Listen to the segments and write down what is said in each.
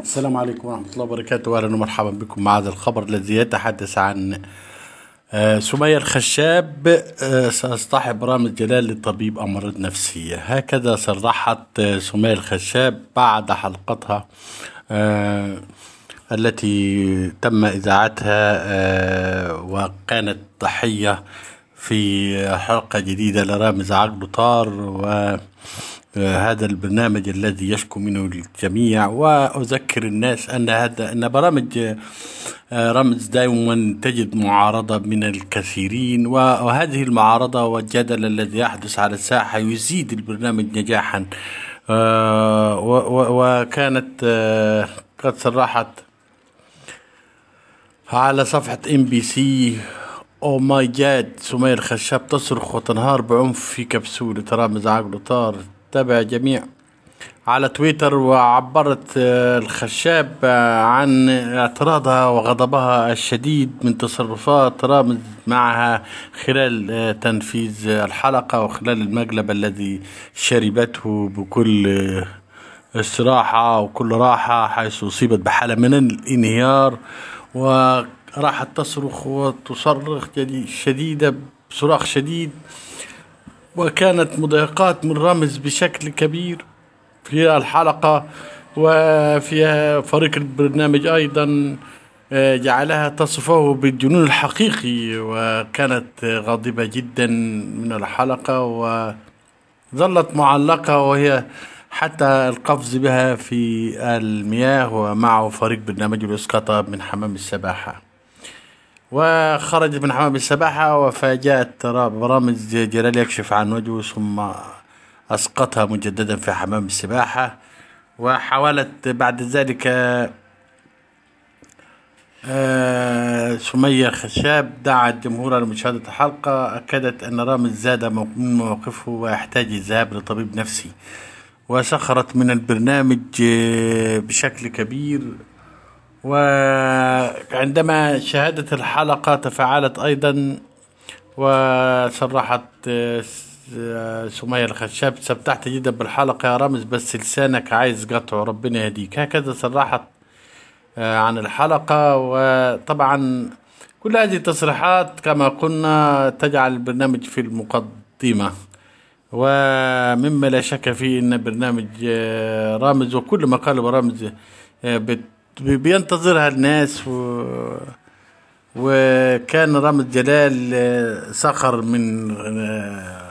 السلام عليكم ورحمة الله وبركاته أهلا ومرحبا بكم مع هذا الخبر الذي يتحدث عن آه، سمية الخشاب آه، سأصطحب رامز جلال للطبيب أمراض نفسية هكذا صرحت آه، سمية الخشاب بعد حلقتها التي تم إذاعتها وكانت ضحية في حلقة جديدة لرامز عقل طار و هذا البرنامج الذي يشكو منه الجميع واذكر الناس ان هذا ان برامج آه، رمز دائما تجد معارضه من الكثيرين وهذه المعارضه والجدل الذي يحدث على الساحه يزيد البرنامج نجاحا آه، وكانت آه، قد صرحت على صفحه ام بي سي او ماي جاد سمير خشاب تصرخ وتنهار بعنف في كبسولة رامز عقله طار تابع جميع على تويتر وعبرت الخشاب عن اعتراضها وغضبها الشديد من تصرفات رامز معها خلال تنفيذ الحلقة وخلال المقلب الذي شربته بكل استراحة وكل راحة حيث أصيبت بحالة من الانهيار وراحت تصرخ وتصرخ شديدة بصراخ شديد وكانت مضايقات من رامز بشكل كبير في الحلقة وفي فريق البرنامج أيضا آه، جعلها تصفه بالجنون الحقيقي وكانت غاضبة جدا من الحلقة وظلت معلقة وهي حتى القفز بها في المياه ومعه فريق برنامج الإسقاط من حمام السباحة وخرج ابن حمام بالسباحة وفاجأت برامج جلال يكشف عن وجهه ثم أسقطها مجددا في حمام السباحة وحاولت بعد ذلك آه، سمية خشاب دعت جمهورها لمشاهدة الحلقة أكدت أن رامز زاد من مواقفه ويحتاج الذهاب لطبيب نفسي وسخرت من البرنامج آه، بشكل كبير و عندما شاهدت الحلقة تفاعلت أيضا وصرحت آه، آه، سمية الخشاب سبتحت جدا بالحلقة يا رامز بس لسانك عايز قطعه ربنا يهديك هكذا صرحت آه، عن الحلقة وطبعا كل هذه التصريحات كما قلنا تجعل البرنامج في المقدمة ومما لا شك فيه أن برنامج رامز وكل قاله رامز بت بينتظرها الناس و... وكان رامز جلال سخر آه، من آه،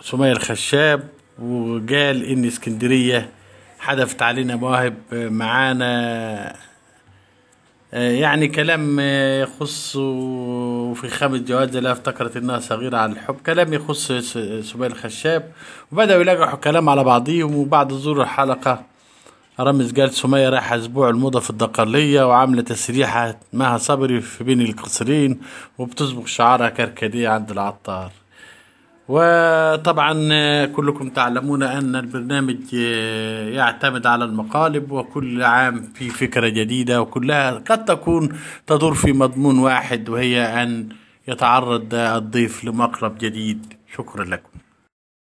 سمية الخشاب وقال ان اسكندرية حدفت علينا مواهب آه، معانا يعني كلام يخص وفي خامس جوازة لا افتكرت انها صغيرة على الحب كلام يخص سمية الخشاب وبدأوا يلاقوا كلام على بعضهم وبعد ظهور الحلقة رمز قال سمية رايحة أسبوع الموضة في الدقلية وعاملة تسريحة مها صبري في بين القصرين وبتصبغ شعرها كركديه عند العطار وطبعا كلكم تعلمون أن البرنامج آه، يعتمد على المقالب وكل عام في فكرة جديدة وكلها قد تكون تدور في مضمون واحد وهي أن يتعرض الضيف لمقلب جديد شكرا لكم